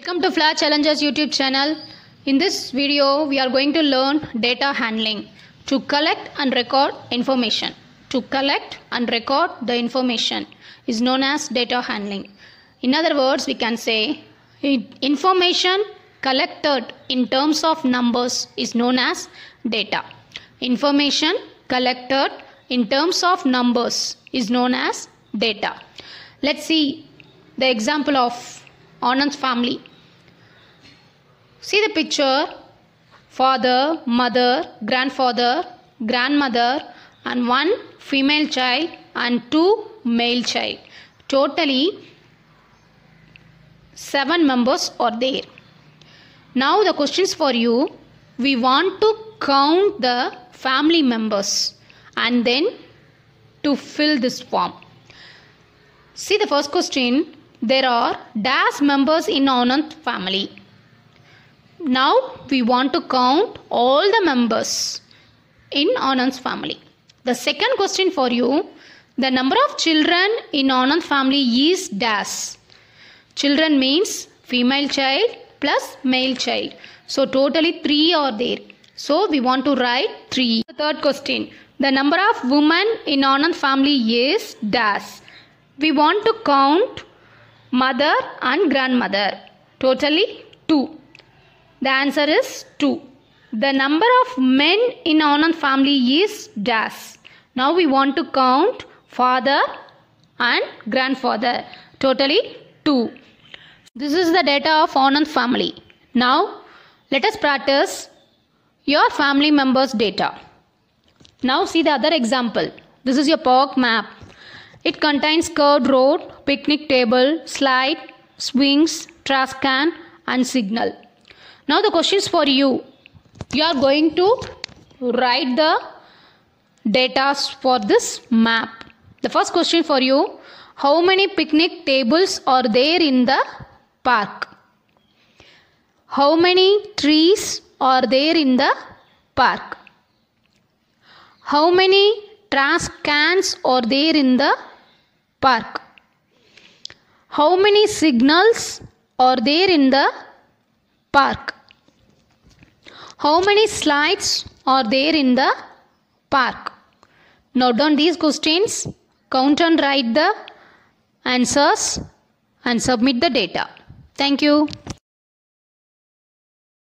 Welcome to Flat Challengers YouTube channel. In this video, we are going to learn data handling to collect and record information. To collect and record the information is known as data handling. In other words, we can say information collected in terms of numbers is known as data. Information collected in terms of numbers is known as data. Let's see the example of Anand's family. See the picture. Father, mother, grandfather, grandmother and one female child and two male child. Totally seven members are there. Now the questions for you. We want to count the family members and then to fill this form. See the first question. There are dash members in Anand family. Now we want to count all the members in Anand's family. The second question for you the number of children in Anand family is dash. Children means female child plus male child. So totally 3 are there. So we want to write 3. The third question. The number of women in Anand family is dash. We want to count mother and grandmother. Totally 2. The answer is 2. The number of men in Anand family is das. Now we want to count father and grandfather. Totally 2. This is the data of Anand family. Now let us practice your family members data. Now see the other example. This is your park map. It contains curved road, picnic table, slide, swings, trash can and signal. Now the question is for you. You are going to write the data for this map. The first question for you. How many picnic tables are there in the park? How many trees are there in the park? How many trash cans are there in the park? How many signals are there in the park? How many slides are there in the park? Note down these questions, count and write the answers and submit the data. Thank you.